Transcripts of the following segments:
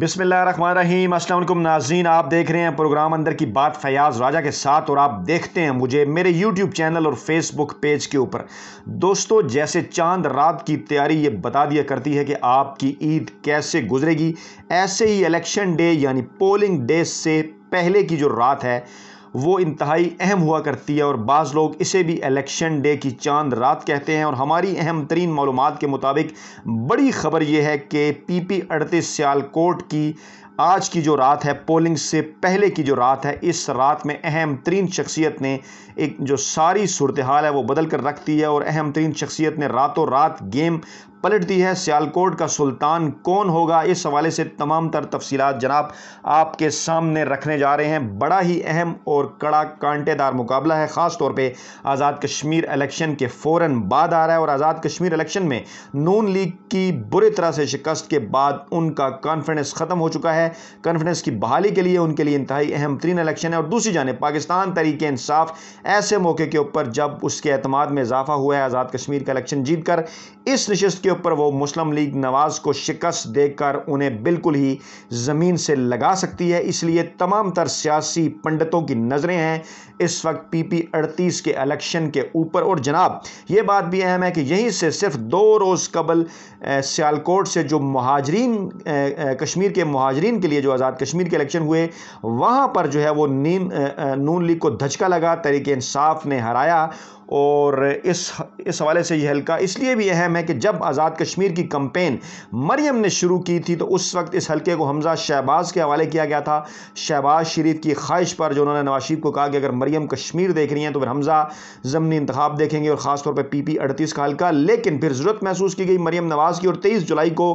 बिसमीम अल्लाम नाजीन आप देख रहे हैं प्रोग्राम अंदर की बात फयाज राजा के साथ और आप देखते हैं मुझे मेरे यूट्यूब चैनल और फेसबुक पेज के ऊपर दोस्तों जैसे चांद रात की तैयारी ये बता दिया करती है कि आपकी ईद कैसे गुजरेगी ऐसे ही इलेक्शन डे यानी पोलिंग डे से पहले की जो रात है वो इंतहाई अहम हुआ करती है और बाज़ लोग इसे भी इलेक्शन डे की चांद रात कहते हैं और हमारी अहम तरीन मालूम के मुताबिक बड़ी खबर यह है कि पी पी अड़तीस सियालकोट की आज की जो रात है पोलिंग से पहले की जो रात है इस रात में अहम तरीन शख्सियत ने एक जो सारी सूरत हाल है वो बदल कर रख दी है और अहम तरीन शख्सियत ने रातों रात गेम पलट दी है सियालकोट का सुल्तान कौन होगा इस हवाले से तमाम तर तफसीत जनाब आपके सामने रखने जा रहे हैं बड़ा ही अहम और कड़ा कांटेदार मुकाबला है ख़ास तौर पर आज़ाद कश्मीर इलेक्शन के फ़ौर बाद आ रहा है और आज़ाद कश्मीर इलेक्शन में नून लीग की बुरी तरह से शिकस्त के बाद उनका कॉन्फिडेंस ख़त्म हो चुका है कॉन्फिडेंस की बहाली के लिए उनके लिए इंतहाई अहम तरीन इलेक्शन है और दूसरी जानब पाकिस्तान तरीके इंसाफ ऐसे मौके के ऊपर जब उसके अतमाद में इजाफा हुआ है आज़ाद कश्मीर का इलेक्शन जीत कर इस नशस्त के ऊपर वो मुस्लिम लीग नवाज़ को शिकस्त देकर उन्हें बिल्कुल ही ज़मीन से लगा सकती है इसलिए तमाम तर सियासी पंडितों की नज़रें हैं इस वक्त पी पी अड़तीस के इलेक्शन के ऊपर और जनाब ये बात भी अहम है कि यहीं से सिर्फ दो रोज़ कबल सियालकोट से जो महाजरीन कश्मीर के महाजरीन के लिए जो आज़ाद कश्मीर के इलेक्शन हुए वहाँ पर जो है वो नीम नून लीग को धचका लगा तरीके इंसाफ ने हराया और इस इस हवाले से यह हल्का इसलिए भी अहम है कि जब आज़ाद कश्मीर की कंपेन मरियम ने शुरू की थी तो उस वक्त इस हल्के को हमजा शहबाज के हवाले किया गया था शहबाज शरीफ की ख्वाहिश पर जो उन्होंने नवाज शरीफ को कहा कि अगर मरियम कश्मीर देख रही हैं तो फिर हमजा ज़मनी इंतखब देखेंगे और ख़ासतौर पर पी पी अड़तीस का हल्का लेकिन फिर ज़रूरत महसूस की गई मरीम नवाज़ की और तेईस जुलाई को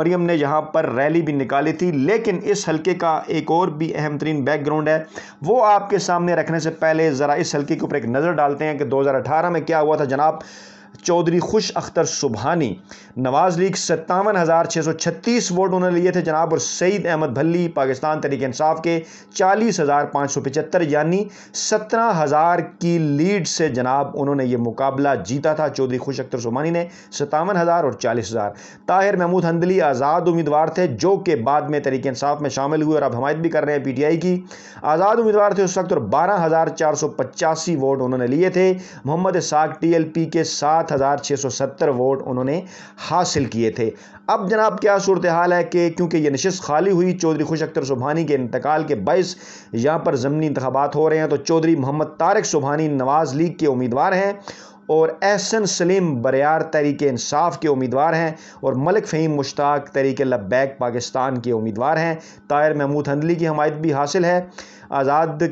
मरीम ने यहाँ पर रैली भी निकाली थी लेकिन इस हल्के का एक और भी अहम तरीन बैकग्राउंड है वो आपके सामने रखने से पहले ज़रा इस हल्के के ऊपर एक नज़र डालते हैं कि दो हज़ार 2018 में क्या हुआ था जनाब चौधरी खुश अख्तर सुबहानी नवाज़ लीग सत्तावन हज़ार छः सौ छत्तीस वोट उन्होंने लिए थे जनाब और सईद अहमद भल्ली पाकिस्तान तरीक इंसाफ के चालीस हज़ार पाँच सौ पचहत्तर यानी सत्रह हज़ार की लीड से जनाब उन्होंने ये मुकाबला जीता था चौधरी खुश अख्तर सुबहानी ने सत्तावन हज़ार और चालीस हज़ार ताहिर महमूद हंदली आज़ाद उम्मीदवार थे जो कि बाद में तरीक इंसाफ में शामिल हुए और अब हमायत भी कर रहे हैं पी टी आई की आज़ाद उम्मीदवार थे उस वक्त और बारह हज़ार चार सौ पचासी वोट उन्होंने लिए थे मोहम्मद साग टी एल पी के साथ 7,670 वोट उन्होंने हासिल किए थे अब जनाब क्या सूरत हाल है कि क्योंकि ये नशस्त खाली हुई चौधरी खुश अख्तर सुबहानी के इंतकाल के बायस यहाँ पर ज़मनी इंतबात हो रहे हैं तो चौधरी मोहम्मद तारक सुबहानी नवाज़ लीग के उम्मीदवार हैं और एहसन सलीम बरियार तहरीक इंसाफ के उम्मीदवार हैं और मलिक फ़हीम मुश्ताक तहरीक लब्बैक पाकिस्तान के उम्मीदवार हैं तायर महमूद हंदली की हमायत भी हासिल है आज़ाद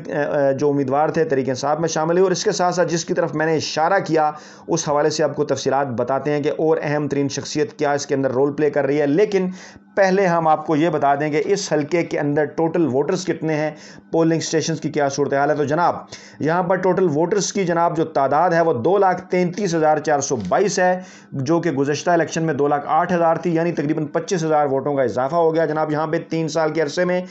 जो उम्मीदवार थे तरीक साहब में शामिल हुए और इसके साथ साथ जिसकी तरफ मैंने इशारा किया उस हवाले से आपको तफसीत बताते हैं कि और अहम तरीन शख्सियत क्या इसके अंदर रोल प्ले कर रही है लेकिन पहले हम आपको ये बता दें कि इस हलके के अंदर टोटल वोटर्स कितने हैं पोलिंग स्टेशन की क्या सूरत हाल है तो जनाब यहाँ पर टोटल वोटर्स की जनाब जो तादाद है वो दो लाख तैंतीस हज़ार चार सौ बाईस है जो कि गुजशत इलेक्शन में दो लाख आठ हज़ार थी यानी तकरीबन पच्चीस हज़ार वोटों का इजाफा हो गया जनाब यहाँ पे तीन साल के अरसे में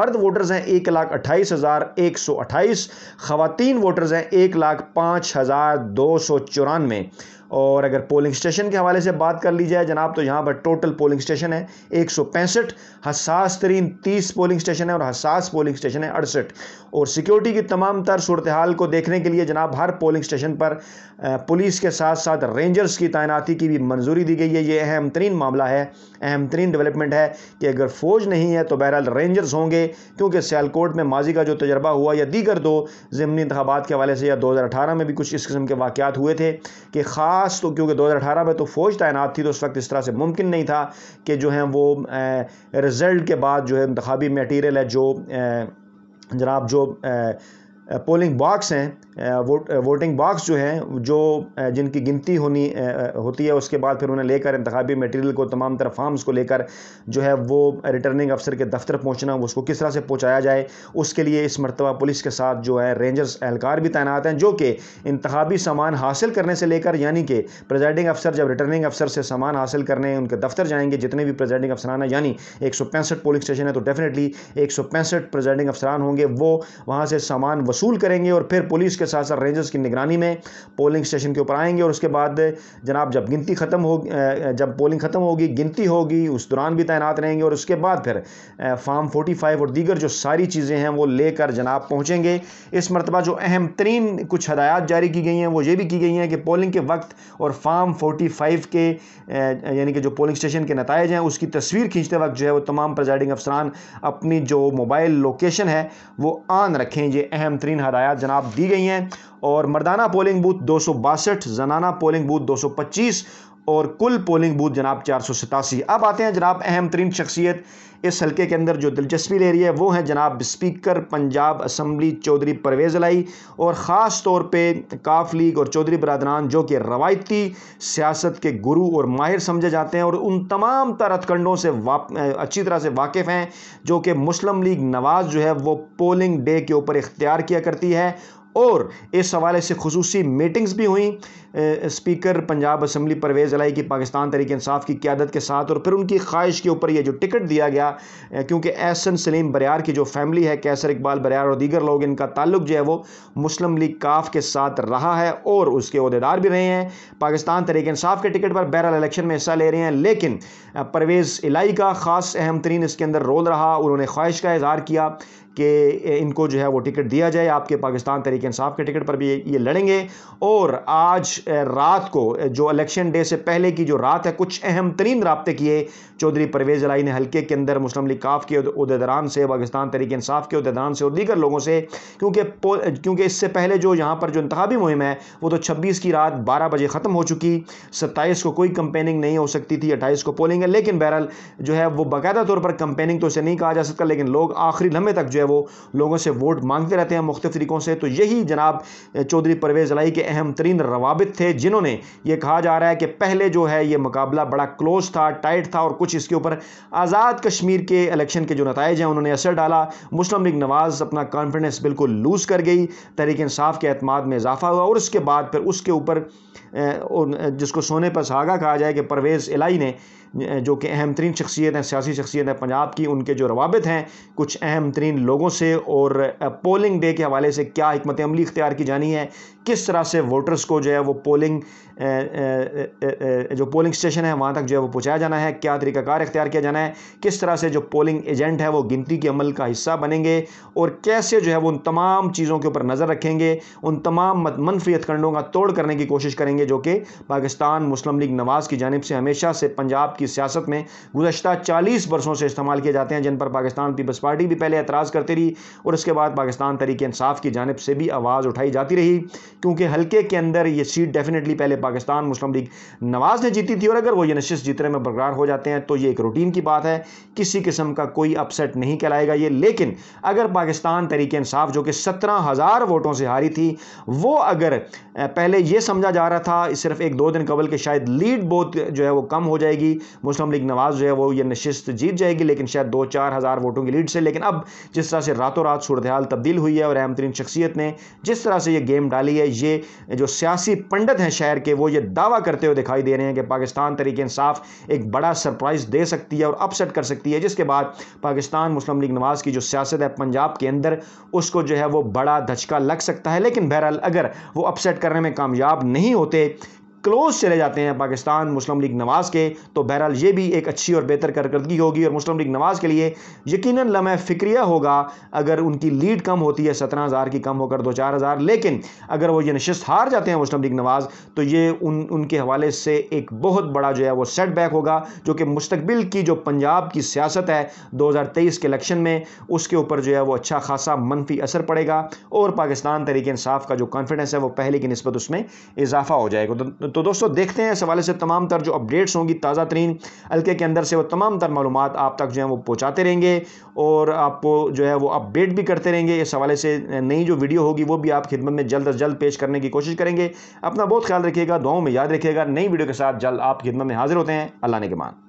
मर्द वोटर्स हैं एक लाख अट्ठाईस हज़ार एक सौ अट्ठाईस खातन वोटर्स हैं एक लाख पाँच हज़ार दो सौ चौरानवे और अगर पोलिंग स्टेशन के हवाले से बात कर ली जाए जनाब तो यहाँ पर टोटल पोलिंग स्टेशन है एक सौ पैंसठ हसास तरीन तीस पोलिंग स्टेशन है और हसास पोलिंग स्टेशन है अड़सठ और सिक्योरिटी की तमाम तर सूरत हाल को देखने के लिए जनाब हर पोलिंग स्टेशन पर पुलिस के साथ साथ रेंजर्स की तैनाती की भी मंजूरी दी गई है ये अहम तरीन मामला है अहम तरीन डेवलपमेंट है कि अगर फ़ौज नहीं है तो बहरहाल रेंजर्स होंगे क्योंकि सियालकोट में माजी का जो तजर्बा हुआ या दीगर दो ज़मनी इंतबात के हवाले से या दो हज़ार अठारह में भी कुछ इस किस्म के वाक़ हुए थे कि ख़ास खास तो क्योंकि 2018 में तो फ़ौज तैनात थी तो उस वक्त इस तरह से मुमकिन नहीं था कि जो है वो रिज़ल्ट के बाद जो है इंतबी मटीरियल है जो जनाब जो पोलिंग बॉक्स हैं वोट वोटिंग बॉक्स जो हैं जो जिनकी गिनती होनी होती है उसके बाद फिर उन्हें लेकर इंतबी मटेरियल को तमाम तरह फार्म्स को लेकर जो है वो रिटर्निंग अफसर के दफ्तर पहुंचना उसको किस तरह से पहुंचाया जाए उसके लिए इस मरतबा पुलिस के साथ जो है रेंजर्स एहलकार भी तैनात हैं जो कि इंतबी सामान हासिल करने से लेकर यानी कि प्रेजाइडिंग अफसर जब रिटर्निंग अफसर से सामान हासिल करने उनके दफ्तर जाएंगे जितने भी प्रेजाइडिंग अफसरान हैं यानी एक पोलिंग स्टेशन है तो डेफिनेटली एक सौ अफसरान होंगे वो वहाँ से सामान वसूल करेंगे और फिर पुलिस के साथ साथ रेंजर्स की निगरानी में पोलिंग स्टेशन के ऊपर आएंगे और उसके बाद जनाब जब गिनती ख़त्म हो जब पोलिंग ख़त्म होगी गिनती होगी उस दौरान भी तैनात रहेंगे और उसके बाद फिर फार्म फोर्टी फाइव और दीगर जो सारी चीज़ें हैं वो लेकर जनाब पहुँचेंगे इस मरतबा जो अहम तरीन कुछ हदायत जारी की गई हैं वो ये भी की गई हैं कि पोलिंग के वक्त और फार्म फोर्टी फाइव के यानी कि जो पोलिंग स्टेशन के नतज हैं उसकी तस्वीर खींचते वक्त जो है वो तमाम प्रजाइडिंग अफसरान अपनी जो मोबाइल लोकेशन है वो आन रखें ये अहम बेहतरीन हदायत जनाब दी गई हैं और मर्दाना पोलिंग बूथ दो सौ बासठ जनाना पोलिंग बूथ दो सौ पच्चीस और कुल पोलिंग बूथ जनाब चार सौ सतासी अब आते हैं जनाब अहम तरीन शख्सियत इस हलके के अंदर जो दिलचस्पी ले रही है वो है जनाब स्पीकर पंजाब असम्बली चौधरी परवेज़ लाई और ख़ास तौर पर काफ लीग और चौधरी बरदरान जो कि रवायती सियासत के गुरु और माहिर समझे जाते हैं और उन तमाम तरतखंडों से वाप अच्छी तरह से वाकिफ़ हैं जो कि मुस्लिम लीग नवाज़ जो है वो पोलिंग डे के ऊपर इख्तियार किया करती है और इस हवाले से खसूसी मीटिंग्स भी हुई स्पीकर पंजाब असम्बली परवेज़ अलाई की पाकिस्तान तरीके इंसाफ की क्यादत के साथ और फिर उनकी ख्वाहिश के ऊपर ये जो टिकट दिया गया क्योंकि एहसन सलीम बरियार की जो फैमिली है कैसर इकबाल बरियार और दीगर लोग इनका ताल्लुक जो है वो मुस्लिम लीग काफ के साथ रहा है और उसके अहदेदार भी रहे हैं पाकिस्तान तरीके इंसाफ के टिकट पर बहरहाल इलेक्शन में हिस्सा ले रहे हैं लेकिन परवेज़ इलाई का ख़ास अहम तरीन इसके अंदर रोल रहा उन्होंने ख्वाहिश का इजहार किया कि इनको जो है वो टिकट दिया जाए आपके पाकिस्तान तरीक इंसाफ के टिकट पर भी ये लड़ेंगे और आज रात को जो इलेक्शन डे से पहले की जो रात है कुछ अहम तरीन रबते किए चौधरी परवेज़ अलाई ने हल्के के अंदर मुस्लिम लीग काफ के उदेदरान से पाकिस्तान तरीक इंसाफ के उदेदरान से और दीगर लोगों से क्योंकि क्योंकि इससे पहले जो यहाँ पर जो इंतबी मुहिम है वो तो छब्बीस की रात बारह बजे ख़त्म हो चुकी सत्ताईस को कोई कंपेनिंग नहीं हो सकती थी अट्ठाईस को पोलिंग है लेकिन बहरहाल जो है वो बाकायदा तौर पर कंपेनिंग तो उसे नहीं कहा जा सकता लेकिन लोग आखिरी लम्हे तक जो है वो लोगों से वोट मांगते रहते हैं मुख्तु तरीक़ों से तो यही जनाब चौधरी परवेज़ लाई के अहम तरीन रवाबित थे जिन्होंने ये कहा जा रहा है कि पहले जो है ये मुकाबला बड़ा क्लोज था टाइट था और कुछ इसके ऊपर आज़ाद कश्मीर के इलेक्शन के जो नतज हैं उन्होंने असर डाला मुस्लिम लीग नवाज़ अपना कॉन्फिडेंस बिल्कुल लूज़ कर गई तहरीक इसाफ़ के अतमाद में इजाफा हुआ और उसके बाद फिर उसके ऊपर जिसको सोने पर सहागा कहा जाए कि परवेज़ इलाई ने जो कि अहम तरीन शख्सियत हैं सियासी शख्सियत हैं पंजाब की उनके जो रवाबित हैं कुछ अहम तरीन लोगों से और पोलिंग डे के हवाले से क्या हमत अमली इख्तियार की जानी है किस तरह से वोटर्स को जो है वो पोलिंग जो पोलिंग स्टेशन है वहाँ तक जो है वो पहुँचाया जाना है क्या तरीकाकार इख्तियार किया जाना है किस तरह से जो पोलिंग एजेंट है वो गिनती के अमल का हिस्सा बनेंगे और कैसे जो है वो उन तमाम चीज़ों के ऊपर नज़र रखेंगे उन तमाम मनफी हथकंडों का तोड़ करने की कोशिश करेंगे जो कि पाकिस्तान मुस्लिम लीग नवाज़ की जानब से हमेशा से पंजाब की सियासत में गुजशत चालीस बरसों से इस्तेमाल किए जाते हैं जिन पर पाकिस्तान पीपल्स पार्टी भी पहले एतराज़ करती रही और उसके बाद पाकिस्तान तरीके इंसाफ की जानब से भी आवाज़ उठाई जाती रही क्योंकि हल्के के अंदर ये सीट डेफिनेटली पहले पाकिस्तान मुस्लिम लीग नवाज़ ने जीती थी और अगर वो ये नशस्त जीतने में बरकरार हो जाते हैं तो ये एक रूटीन की बात है किसी किस्म का कोई अपसेट नहीं कहलाएगा ये लेकिन अगर पाकिस्तान तरीके इंसाफ जो कि सत्रह हज़ार वोटों से हारी थी वो अगर पहले ये समझा जा रहा था सिर्फ एक दो दिन कबल के शायद लीड बहुत जो है वो कम हो जाएगी मुस्लिम लीग नवाज़ जो है वो ये नशस्त जीत जाएगी लेकिन शायद दो चार हज़ार वोटों की लीड से लेकिन अब जिस तरह से रातों रात सूरत हाल तब्दील हुई है और अहम तरीन शख्सियत ने जिस तरह से ये गेम डाली है ये जो सियासी पंडित हैं शहर के वो ये दावा करते हुए दिखाई दे रहे हैं कि पाकिस्तान तरीके इंसाफ एक बड़ा सरप्राइज़ दे सकती है और अपसेट कर सकती है जिसके बाद पाकिस्तान मुस्लिम लीग नवाज़ की जो सियासत है पंजाब के अंदर उसको जो है वो बड़ा धचका लग सकता है लेकिन बहरहाल अगर वो अपसेट करने में कामयाब नहीं होते क्लोज चले जाते हैं पाकिस्तान मुस्लिम लीग नवाज़ के तो बहरहाल ये भी एक अच्छी और बेहतर कारकर्दगी होगी और मुस्लिम लीग नवाज़ के लिए यकीन लम्हे फिक्रिया होगा अगर उनकी लीड कम होती है सत्रह हज़ार की कम होकर दो चार हज़ार लेकिन अगर वो ये नशस्त हार जाते हैं मुस्लिम लीग नवाज़ तो ये उन उनके हवाले से एक बहुत बड़ा जो है वो सेटबैक होगा जो कि मुस्तबिल की जो पंजाब की सियासत है दो हज़ार तेईस के इलेक्शन में उसके ऊपर जो है वो अच्छा खासा मनफी असर पड़ेगा और पाकिस्तान तरीके इंसाफ का जो कॉन्फिडेंस है वो पहले की नस्बत उसमें इजाफा हो जाएगा तो, तो तो दोस्तों देखते हैं इस हवाले से तमाम तर जो अपडेट्स होंगी ताज़ा तरीन हल्के के अंदर से वो तमाम तर मालूम आप तक जो है वो पहुँचाते रहेंगे और आपको जो है वो अपडेट भी करते रहेंगे इस हवाले से नई जो वीडियो होगी वो भी आप खिदमत में जल्द अज जल्द पेश करने की कोशिश करेंगे अपना बहुत ख्याल रखिएगा दुआओं में याद रखिएगा नई वीडियो के साथ जल्द आप खिदमत में हाजिर होते हैं अल्लाह ने के मान